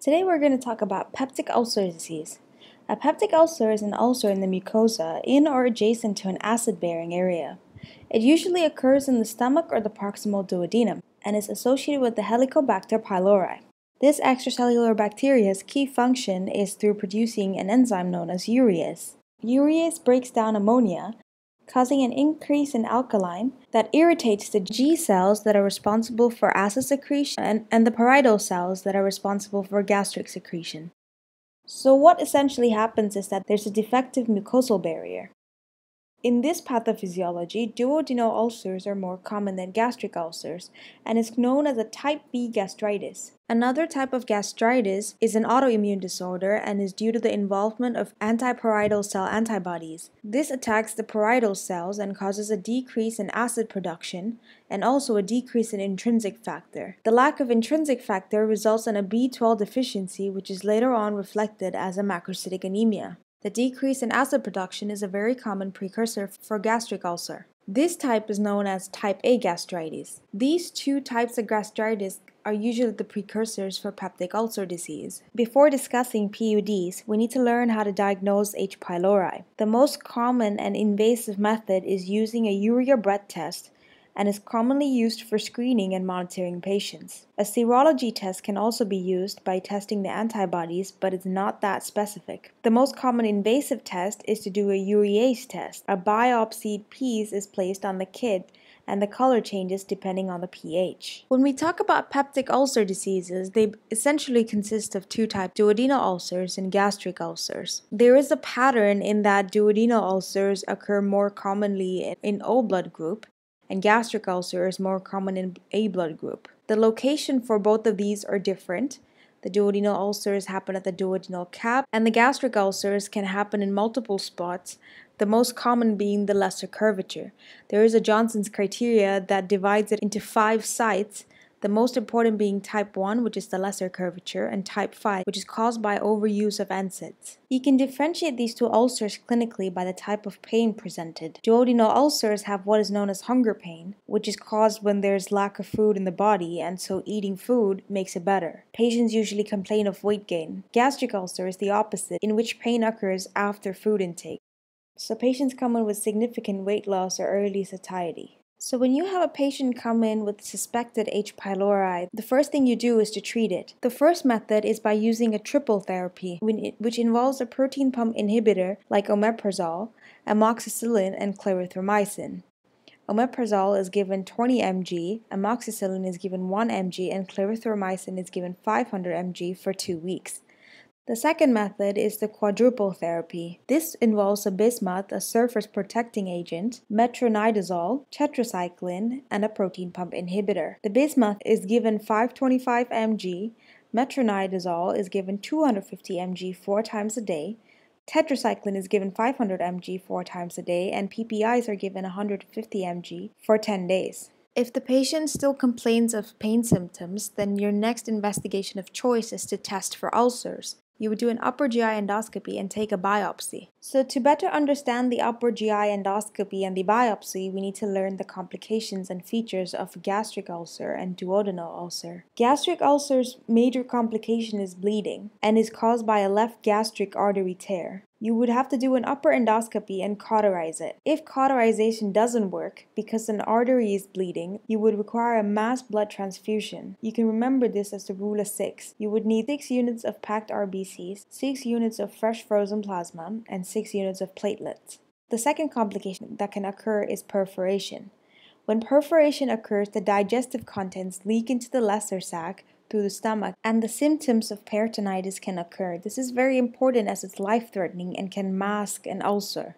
Today we're going to talk about peptic ulcer disease. A peptic ulcer is an ulcer in the mucosa in or adjacent to an acid-bearing area. It usually occurs in the stomach or the proximal duodenum and is associated with the Helicobacter pylori. This extracellular bacteria's key function is through producing an enzyme known as urease. Urease breaks down ammonia causing an increase in alkaline that irritates the G cells that are responsible for acid secretion and, and the parietal cells that are responsible for gastric secretion. So what essentially happens is that there's a defective mucosal barrier. In this pathophysiology, duodenal ulcers are more common than gastric ulcers and is known as a type B gastritis. Another type of gastritis is an autoimmune disorder and is due to the involvement of antiparietal cell antibodies. This attacks the parietal cells and causes a decrease in acid production and also a decrease in intrinsic factor. The lack of intrinsic factor results in a B12 deficiency which is later on reflected as a macrocytic anemia. The decrease in acid production is a very common precursor for gastric ulcer. This type is known as type A gastritis. These two types of gastritis are usually the precursors for peptic ulcer disease. Before discussing PUDs, we need to learn how to diagnose H. pylori. The most common and invasive method is using a urea breath test and is commonly used for screening and monitoring patients. A serology test can also be used by testing the antibodies, but it's not that specific. The most common invasive test is to do a urease test. A biopsied piece is placed on the kid and the color changes depending on the pH. When we talk about peptic ulcer diseases, they essentially consist of two types, duodenal ulcers and gastric ulcers. There is a pattern in that duodenal ulcers occur more commonly in O blood group, and gastric ulcer is more common in A blood group. The location for both of these are different. The duodenal ulcers happen at the duodenal cap, and the gastric ulcers can happen in multiple spots, the most common being the lesser curvature. There is a Johnson's criteria that divides it into five sites, the most important being type 1, which is the lesser curvature, and type 5, which is caused by overuse of NSAIDs. You can differentiate these two ulcers clinically by the type of pain presented. Duodenal ulcers have what is known as hunger pain, which is caused when there's lack of food in the body, and so eating food makes it better. Patients usually complain of weight gain. Gastric ulcer is the opposite, in which pain occurs after food intake. So patients come in with significant weight loss or early satiety. So when you have a patient come in with suspected H. pylori, the first thing you do is to treat it. The first method is by using a triple therapy, which involves a protein pump inhibitor like omeprazole, amoxicillin, and clarithromycin. Omeprazole is given 20 mg, amoxicillin is given 1 mg, and clarithromycin is given 500 mg for 2 weeks. The second method is the quadruple therapy. This involves a bismuth, a surface protecting agent, metronidazole, tetracycline, and a protein pump inhibitor. The bismuth is given 525 mg, metronidazole is given 250 mg four times a day, tetracycline is given 500 mg four times a day, and PPIs are given 150 mg for 10 days. If the patient still complains of pain symptoms, then your next investigation of choice is to test for ulcers you would do an upper GI endoscopy and take a biopsy. So to better understand the upper GI endoscopy and the biopsy, we need to learn the complications and features of gastric ulcer and duodenal ulcer. Gastric ulcer's major complication is bleeding and is caused by a left gastric artery tear. You would have to do an upper endoscopy and cauterize it. If cauterization doesn't work because an artery is bleeding, you would require a mass blood transfusion. You can remember this as the rule of 6. You would need 6 units of packed RBCs, 6 units of fresh frozen plasma, and 6 units of platelets. The second complication that can occur is perforation. When perforation occurs, the digestive contents leak into the lesser sac, through the stomach, and the symptoms of peritonitis can occur. This is very important as it's life threatening and can mask an ulcer.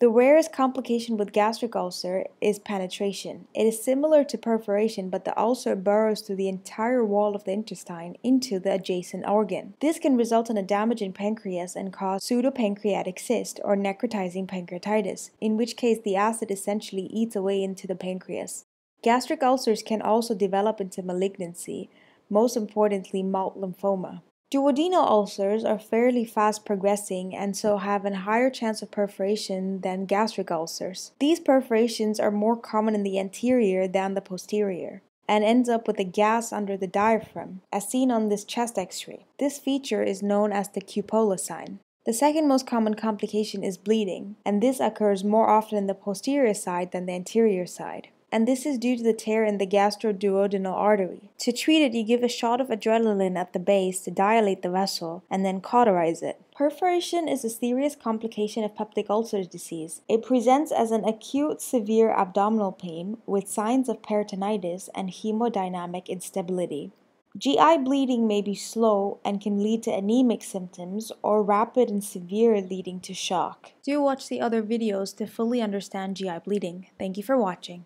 The rarest complication with gastric ulcer is penetration. It is similar to perforation, but the ulcer burrows through the entire wall of the intestine into the adjacent organ. This can result in a damage in pancreas and cause pseudopancreatic cyst or necrotizing pancreatitis, in which case the acid essentially eats away into the pancreas. Gastric ulcers can also develop into malignancy, most importantly malt lymphoma. Duodenal ulcers are fairly fast progressing and so have a higher chance of perforation than gastric ulcers. These perforations are more common in the anterior than the posterior and ends up with a gas under the diaphragm, as seen on this chest x-ray. This feature is known as the cupola sign. The second most common complication is bleeding, and this occurs more often in the posterior side than the anterior side and this is due to the tear in the gastroduodenal artery. To treat it, you give a shot of adrenaline at the base to dilate the vessel and then cauterize it. Perforation is a serious complication of peptic ulcer disease. It presents as an acute severe abdominal pain with signs of peritonitis and hemodynamic instability. GI bleeding may be slow and can lead to anemic symptoms or rapid and severe leading to shock. Do watch the other videos to fully understand GI bleeding. Thank you for watching.